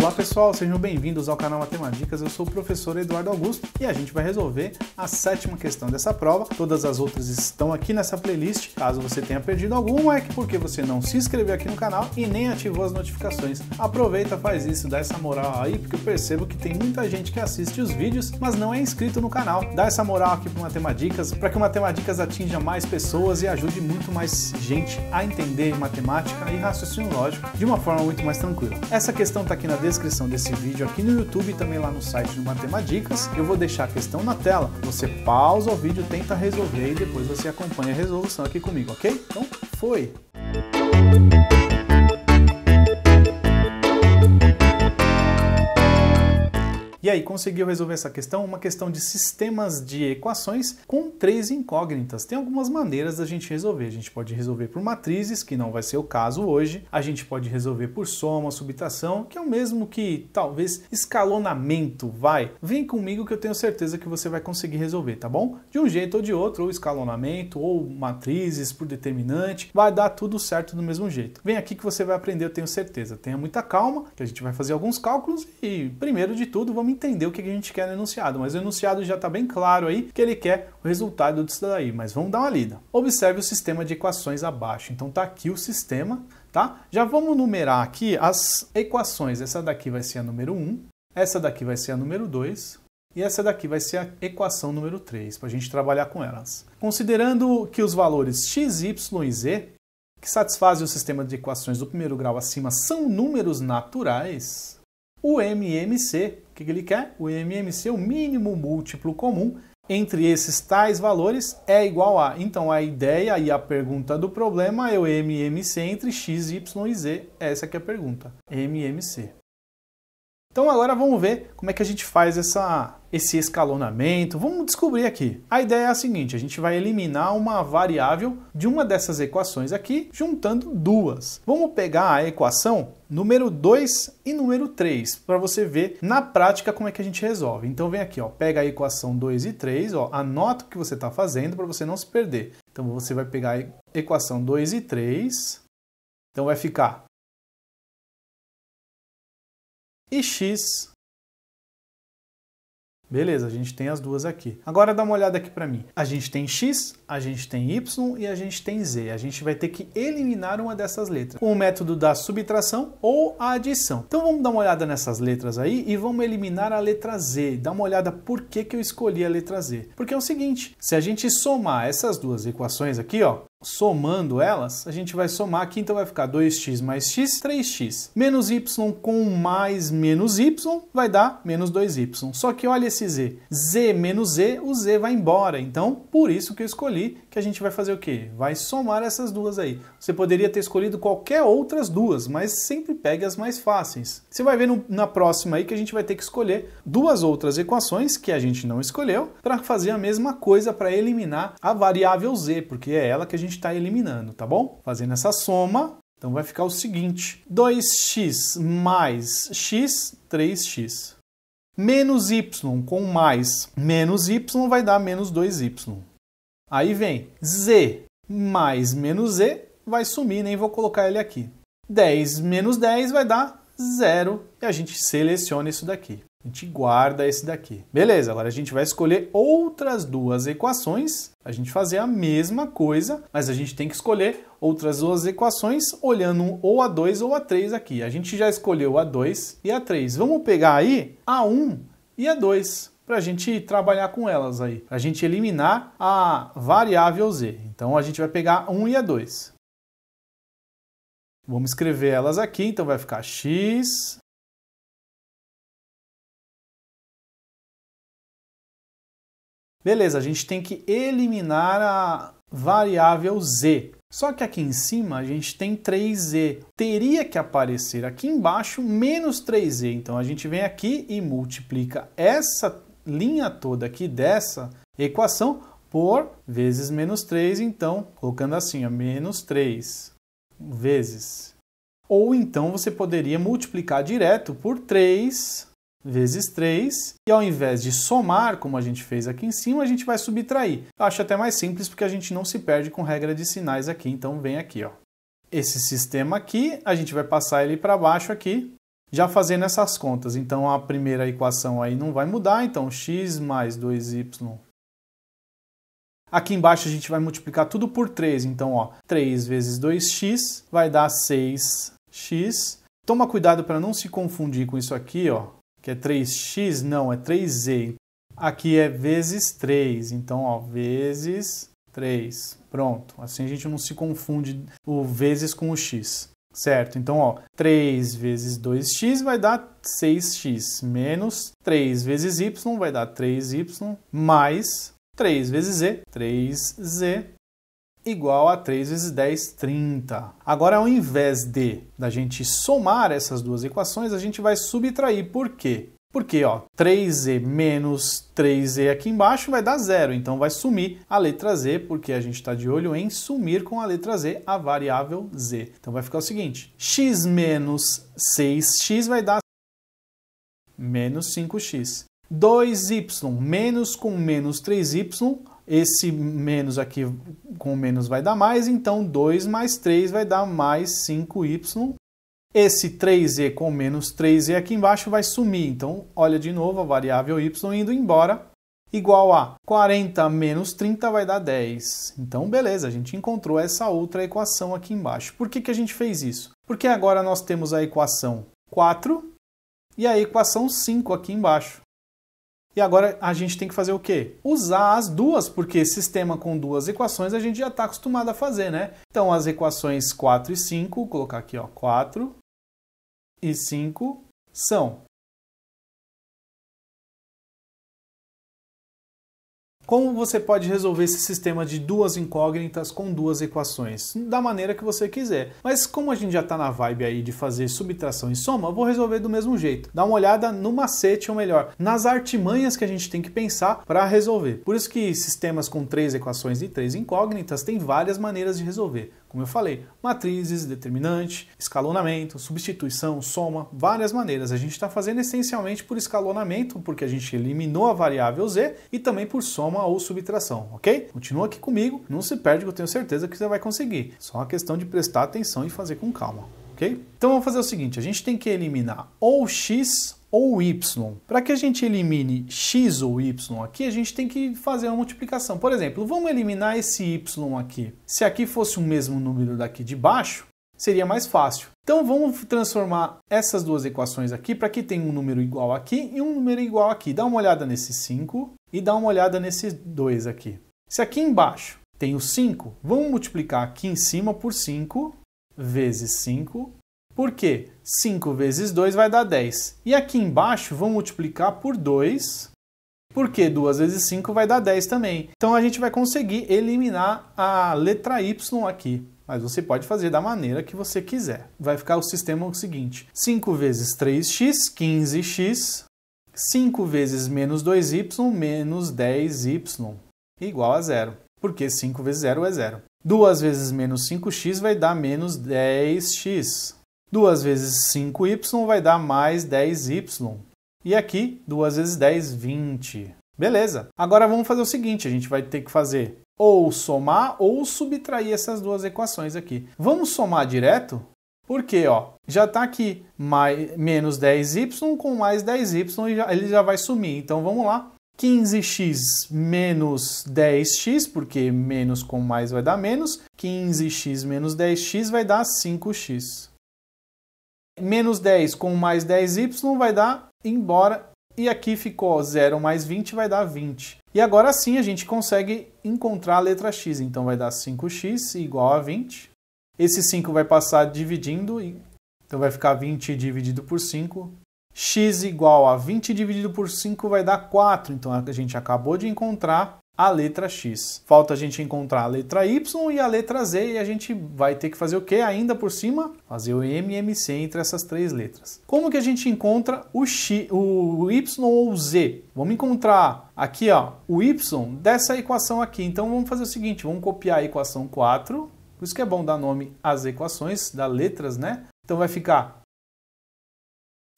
Olá pessoal, sejam bem-vindos ao canal Matemáticas. Eu sou o professor Eduardo Augusto e a gente vai resolver a sétima questão dessa prova. Todas as outras estão aqui nessa playlist. Caso você tenha perdido alguma, é porque você não se inscreveu aqui no canal e nem ativou as notificações. Aproveita, faz isso, dá essa moral aí, porque eu percebo que tem muita gente que assiste os vídeos, mas não é inscrito no canal. Dá essa moral aqui pro Matemáticas, para que o Matemáticas atinja mais pessoas e ajude muito mais gente a entender matemática e raciocínio lógico de uma forma muito mais tranquila. Essa questão está aqui na descrição descrição desse vídeo aqui no YouTube e também lá no site do Matemadicas. Eu vou deixar a questão na tela. Você pausa o vídeo, tenta resolver e depois você acompanha a resolução aqui comigo, ok? Então, foi! E aí conseguiu resolver essa questão, uma questão de sistemas de equações com três incógnitas. Tem algumas maneiras da gente resolver. A gente pode resolver por matrizes, que não vai ser o caso hoje. A gente pode resolver por soma, subtração, que é o mesmo que talvez escalonamento, vai. Vem comigo que eu tenho certeza que você vai conseguir resolver, tá bom? De um jeito ou de outro, ou escalonamento, ou matrizes por determinante, vai dar tudo certo do mesmo jeito. Vem aqui que você vai aprender, eu tenho certeza. Tenha muita calma, que a gente vai fazer alguns cálculos e primeiro de tudo vamos vamos entender o que a gente quer no enunciado, mas o enunciado já está bem claro aí que ele quer o resultado disso daí, mas vamos dar uma lida. Observe o sistema de equações abaixo, então está aqui o sistema, tá? Já vamos numerar aqui as equações, essa daqui vai ser a número 1, essa daqui vai ser a número 2, e essa daqui vai ser a equação número 3, para a gente trabalhar com elas. Considerando que os valores x, y e z, que satisfazem o sistema de equações do primeiro grau acima, são números naturais, o MMC que ele quer? O MMC, o mínimo múltiplo comum entre esses tais valores, é igual a. Então a ideia e a pergunta do problema é o MMC entre x, y e z. Essa que é a pergunta. MMC. Então agora vamos ver como é que a gente faz essa, esse escalonamento. Vamos descobrir aqui. A ideia é a seguinte, a gente vai eliminar uma variável de uma dessas equações aqui, juntando duas. Vamos pegar a equação número 2 e número 3, para você ver na prática como é que a gente resolve. Então vem aqui, ó, pega a equação 2 e 3, ó, anota o que você está fazendo para você não se perder. Então você vai pegar a equação 2 e 3, então vai ficar e x. Beleza, a gente tem as duas aqui. Agora dá uma olhada aqui para mim. A gente tem x, a gente tem y e a gente tem z. A gente vai ter que eliminar uma dessas letras com o método da subtração ou a adição. Então vamos dar uma olhada nessas letras aí e vamos eliminar a letra z. Dá uma olhada por que, que eu escolhi a letra z. Porque é o seguinte, se a gente somar essas duas equações aqui, ó, somando elas, a gente vai somar aqui, então vai ficar 2x mais x, 3x. Menos y com mais menos y vai dar menos 2y. Só que olha esse z. z menos z, o z vai embora. Então, por isso que eu escolhi que a gente vai fazer o quê? Vai somar essas duas aí. Você poderia ter escolhido qualquer outras duas, mas sempre pegue as mais fáceis. Você vai ver no, na próxima aí que a gente vai ter que escolher duas outras equações que a gente não escolheu para fazer a mesma coisa para eliminar a variável z, porque é ela que a gente gente está eliminando, tá bom? Fazendo essa soma, então vai ficar o seguinte: 2x mais x, 3x. Menos y com mais menos y vai dar menos 2y. Aí vem z mais menos z, vai sumir, nem vou colocar ele aqui. 10 menos 10 vai dar zero e a gente seleciona isso daqui. A gente guarda esse daqui. Beleza, agora a gente vai escolher outras duas equações. A gente fazer a mesma coisa, mas a gente tem que escolher outras duas equações olhando ou a 2 ou a 3 aqui. A gente já escolheu a 2 e a 3. Vamos pegar aí a 1 e a 2 para a gente trabalhar com elas aí, para a gente eliminar a variável z. Então a gente vai pegar a 1 e a 2. Vamos escrever elas aqui, então vai ficar x Beleza, a gente tem que eliminar a variável z. Só que aqui em cima a gente tem 3z. Teria que aparecer aqui embaixo menos 3z. Então a gente vem aqui e multiplica essa linha toda aqui dessa equação por vezes menos 3. Então, colocando assim, ó, menos 3 vezes. Ou então você poderia multiplicar direto por 3 vezes 3, e ao invés de somar, como a gente fez aqui em cima, a gente vai subtrair. Eu acho até mais simples porque a gente não se perde com regra de sinais aqui, então vem aqui. Ó. Esse sistema aqui, a gente vai passar ele para baixo aqui, já fazendo essas contas. Então a primeira equação aí não vai mudar, então x mais 2y Aqui embaixo a gente vai multiplicar tudo por 3, então ó, 3 vezes 2x vai dar 6x. Toma cuidado para não se confundir com isso aqui, ó que é 3x, não, é 3z. Aqui é vezes 3, então, ó, vezes 3. Pronto, assim a gente não se confunde o vezes com o x. Certo, então ó, 3 vezes 2x vai dar 6x, menos 3 vezes y vai dar 3y, mais 3 vezes z, 3z, igual a 3 vezes 10, 30. Agora, ao invés de da gente somar essas duas equações, a gente vai subtrair. Por quê? Porque ó, 3e menos 3e aqui embaixo vai dar zero, então vai sumir a letra z, porque a gente está de olho em sumir com a letra z a variável z. Então vai ficar o seguinte, x menos 6x vai dar menos 5x. 2y menos com menos 3y esse menos aqui com menos vai dar mais, então 2 mais 3 vai dar mais 5y. Esse 3 z com menos 3 z aqui embaixo vai sumir, então olha de novo a variável y indo embora, igual a 40 menos 30 vai dar 10. Então, beleza, a gente encontrou essa outra equação aqui embaixo. Por que, que a gente fez isso? Porque agora nós temos a equação 4 e a equação 5 aqui embaixo. E agora a gente tem que fazer o quê? Usar as duas, porque sistema com duas equações a gente já está acostumado a fazer, né? Então as equações 4 e 5, vou colocar aqui ó, 4 e 5 são Como você pode resolver esse sistema de duas incógnitas com duas equações? Da maneira que você quiser. Mas como a gente já está na vibe aí de fazer subtração e soma, vou resolver do mesmo jeito. Dá uma olhada no macete, ou melhor, nas artimanhas que a gente tem que pensar para resolver. Por isso que sistemas com três equações e três incógnitas têm várias maneiras de resolver. Como eu falei, matrizes, determinante, escalonamento, substituição, soma, várias maneiras. A gente está fazendo essencialmente por escalonamento, porque a gente eliminou a variável z, e também por soma ou subtração, ok? Continua aqui comigo, não se perde que eu tenho certeza que você vai conseguir. Só uma questão de prestar atenção e fazer com calma, ok? Então vamos fazer o seguinte, a gente tem que eliminar ou x ou y. Para que a gente elimine x ou y aqui, a gente tem que fazer uma multiplicação. Por exemplo, vamos eliminar esse y aqui. Se aqui fosse o mesmo número daqui de baixo, seria mais fácil. Então vamos transformar essas duas equações aqui para que tenha um número igual aqui e um número igual aqui. Dá uma olhada nesse 5 e dá uma olhada nesses dois aqui. Se aqui embaixo tem o 5, vamos multiplicar aqui em cima por 5 vezes 5 por quê? 5 vezes 2 vai dar 10. E aqui embaixo, vamos multiplicar por 2, porque 2 vezes 5 vai dar 10 também. Então a gente vai conseguir eliminar a letra Y aqui. Mas você pode fazer da maneira que você quiser. Vai ficar o sistema o seguinte. 5 vezes 3x, 15x. 5 vezes menos 2y, menos 10y. Igual a zero. Porque 5 vezes 0 é zero. 2 vezes menos 5x vai dar menos 10x. 2 vezes 5y vai dar mais 10y. E aqui, 2 vezes 10, 20. Beleza. Agora vamos fazer o seguinte, a gente vai ter que fazer ou somar ou subtrair essas duas equações aqui. Vamos somar direto? Porque ó, já está aqui mais, menos 10y com mais 10y, ele já vai sumir. Então vamos lá. 15x menos 10x, porque menos com mais vai dar menos. 15x menos 10x vai dar 5x menos 10 com mais 10y vai dar embora. E aqui ficou 0 mais 20 vai dar 20. E agora sim a gente consegue encontrar a letra x. Então vai dar 5x igual a 20. Esse 5 vai passar dividindo, então vai ficar 20 dividido por 5. x igual a 20 dividido por 5 vai dar 4. Então a gente acabou de encontrar a letra X. Falta a gente encontrar a letra Y e a letra Z e a gente vai ter que fazer o que ainda por cima? Fazer o MMC entre essas três letras. Como que a gente encontra o, X, o Y ou o Z? Vamos encontrar aqui ó, o Y dessa equação aqui. Então vamos fazer o seguinte, vamos copiar a equação 4, por isso que é bom dar nome às equações, das letras, né? Então vai ficar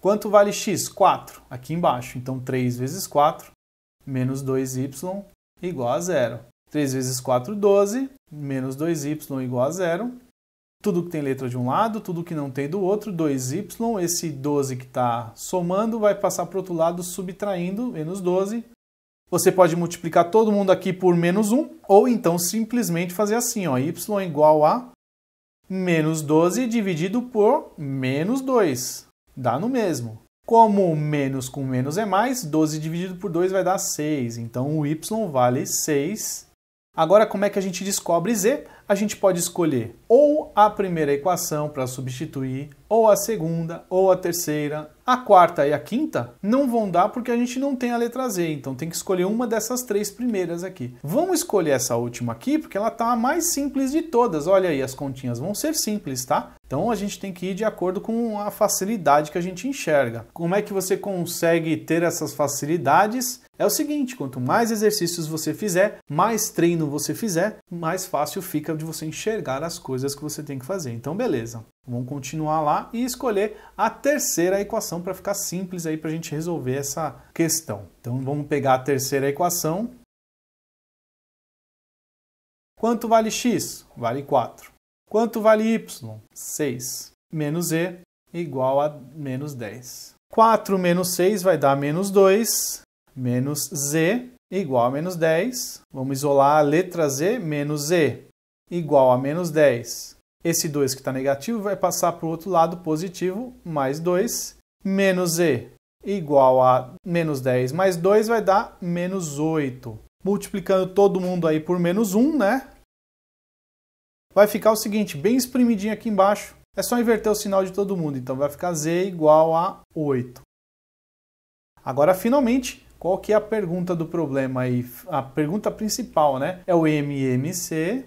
Quanto vale x? 4, aqui embaixo. Então 3 vezes 4 menos 2y igual a zero. 3 vezes 4, 12, menos 2y igual a zero. Tudo que tem letra de um lado, tudo que não tem do outro, 2y, esse 12 que está somando vai passar para o outro lado subtraindo, menos 12. Você pode multiplicar todo mundo aqui por menos 1, ou então simplesmente fazer assim, ó, y igual a menos 12 dividido por menos 2. Dá no mesmo. Como menos com menos é mais, 12 dividido por 2 vai dar 6. Então o y vale 6. Agora, como é que a gente descobre z? a gente pode escolher ou a primeira equação para substituir, ou a segunda, ou a terceira. A quarta e a quinta não vão dar porque a gente não tem a letra Z, então tem que escolher uma dessas três primeiras aqui. Vamos escolher essa última aqui porque ela está a mais simples de todas. Olha aí, as continhas vão ser simples, tá? Então a gente tem que ir de acordo com a facilidade que a gente enxerga. Como é que você consegue ter essas facilidades? É o seguinte, quanto mais exercícios você fizer, mais treino você fizer, mais fácil fica de você enxergar as coisas que você tem que fazer. Então, beleza. Vamos continuar lá e escolher a terceira equação para ficar simples aí para a gente resolver essa questão. Então, vamos pegar a terceira equação. Quanto vale x? Vale 4. Quanto vale y? 6. Menos e igual a menos 10. 4 menos 6 vai dar menos 2, menos z igual a menos 10. Vamos isolar a letra z, menos z igual a menos 10. Esse 2 que está negativo vai passar para o outro lado positivo, mais 2, menos e igual a menos 10 mais 2 vai dar menos 8. Multiplicando todo mundo aí por menos 1, né? Vai ficar o seguinte, bem espremidinho aqui embaixo. É só inverter o sinal de todo mundo, então vai ficar z igual a 8. Agora, finalmente, qual que é a pergunta do problema aí? A pergunta principal, né? É o MMC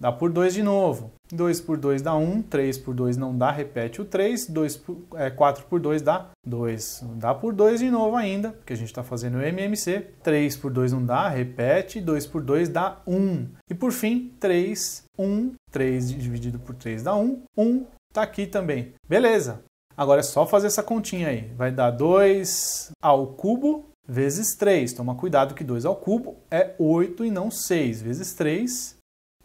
Dá por 2 de novo. 2 por 2 dá 1, 3 por 2 não dá, repete o 3, 4 por 2 é, dá 2. Dá por 2 de novo ainda, porque a gente está fazendo o MMC. 3 por 2 não dá, repete, 2 por 2 dá 1. Um. E por fim, 3, 1, um, 3 dividido por 3 dá 1, 1 está aqui também. Beleza, agora é só fazer essa continha aí. Vai dar 2 ao cubo vezes 3. Toma cuidado que 2 ao cubo é 8 e não 6, vezes 3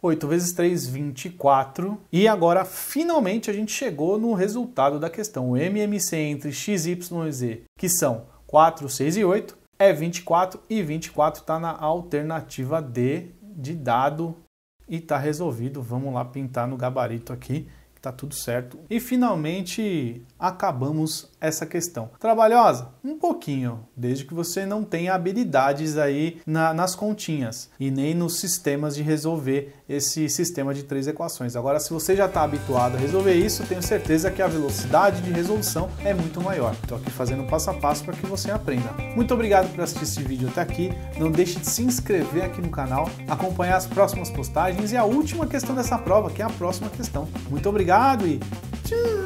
8 vezes 3, 24. E agora, finalmente, a gente chegou no resultado da questão. O MMC entre x, y e z, que são 4, 6 e 8, é 24 e 24 está na alternativa D de dado e está resolvido. Vamos lá pintar no gabarito aqui tá tudo certo. E finalmente acabamos essa questão. Trabalhosa? Um pouquinho, desde que você não tenha habilidades aí na, nas continhas e nem nos sistemas de resolver esse sistema de três equações. Agora, se você já está habituado a resolver isso, tenho certeza que a velocidade de resolução é muito maior. Estou aqui fazendo passo a passo para que você aprenda. Muito obrigado por assistir esse vídeo até aqui. Não deixe de se inscrever aqui no canal, acompanhar as próximas postagens e a última questão dessa prova, que é a próxima questão. Muito obrigado obrigado e tchau!